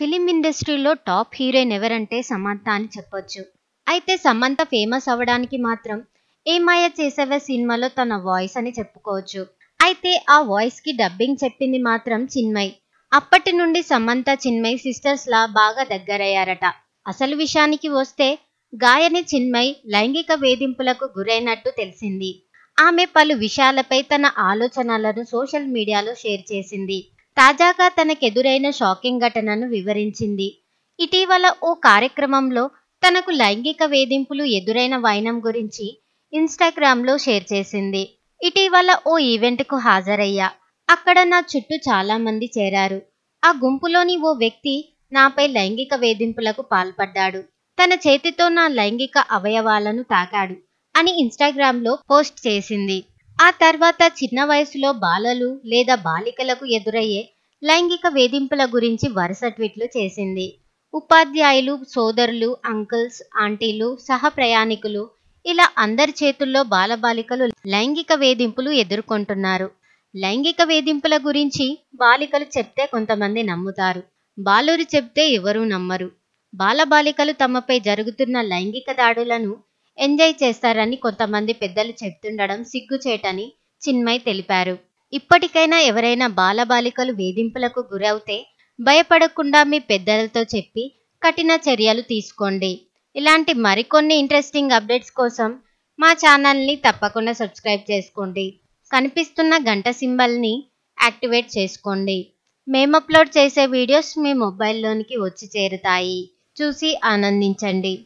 film ఇండస్ట్రీలో top heroine ఎవరంటే సమంత అని చెప్పొచ్చు అయితే సమంత ఫేమస్ అవ్వడానికి మాత్రం ఏమాయ చేసేవే సినిమాలో తన వాయిస్ అని చెప్పుకోవచ్చు అయితే ఆ వాయిస్ కి డబ్బింగ్ చెప్పింది మాత్రం చిన్మయ్ అప్పటి నుండి సమంత చిన్మయ్ లా బాగా దగ్గరయ్యారట అసలు విషయానికి వస్తే గాయని చిన్మయ్ లైంగిక వేధింపులకు గురైనట్టు తెలిసింది ఆమె పలు విషయాలపై తన ఆలోచనలను సోషల్ మీడియాలో షేర్ చేసింది తాజాగా తనకెదురైన షాకింగ్ ఘటనను వివరించింది ఇటీవల ఓ కార్యక్రమంలో తనకు లైంగిక వేధింపులు ఎదురైన వైనం గురించి ఇన్స్టాగ్రామ్లో షేర్ చేసింది ఇటీవల ఓ ఈవెంట్కు హాజరయ్యా అక్కడ నా చుట్టూ చాలామంది చేరారు ఆ గుంపులోని ఓ వ్యక్తి నాపై లైంగిక వేధింపులకు పాల్పడ్డాడు తన చేతితో నా లైంగిక అవయవాలను తాకాడు అని ఇన్స్టాగ్రామ్లో పోస్ట్ చేసింది ఆ తర్వాత చిన్న వయసులో బాలలు లేదా బాలికలకు ఎదురయ్యే లైంగిక వేధింపుల గురించి వరుస ట్వీట్లు చేసింది ఉపాధ్యాయులు సోదరులు అంకుల్స్ ఆంటీలు సహ ప్రయాణికులు ఇలా అందరి చేతుల్లో బాలబాలికలు లైంగిక వేధింపులు ఎదుర్కొంటున్నారు లైంగిక వేధింపుల గురించి బాలికలు చెప్తే కొంతమంది నమ్ముతారు బాలురు చెప్తే ఎవరూ నమ్మరు బాలబాలికలు తమపై జరుగుతున్న లైంగిక దాడులను ఎంజాయ్ చేస్తారని కొంతమంది పెద్దలు చెప్తుండడం సిగ్గుచేటని చిన్మయ్ తెలిపారు ఇప్పటికైనా ఎవరైనా బాలబాలికలు వేధింపులకు గురవుతే భయపడకుండా మీ పెద్దలతో చెప్పి కఠిన చర్యలు తీసుకోండి ఇలాంటి మరికొన్ని ఇంట్రెస్టింగ్ అప్డేట్స్ కోసం మా ఛానల్ని తప్పకుండా సబ్స్క్రైబ్ చేసుకోండి కనిపిస్తున్న గంట సింబల్ని యాక్టివేట్ చేసుకోండి మేము అప్లోడ్ చేసే వీడియోస్ మీ మొబైల్లోనికి వచ్చి చేరుతాయి చూసి ఆనందించండి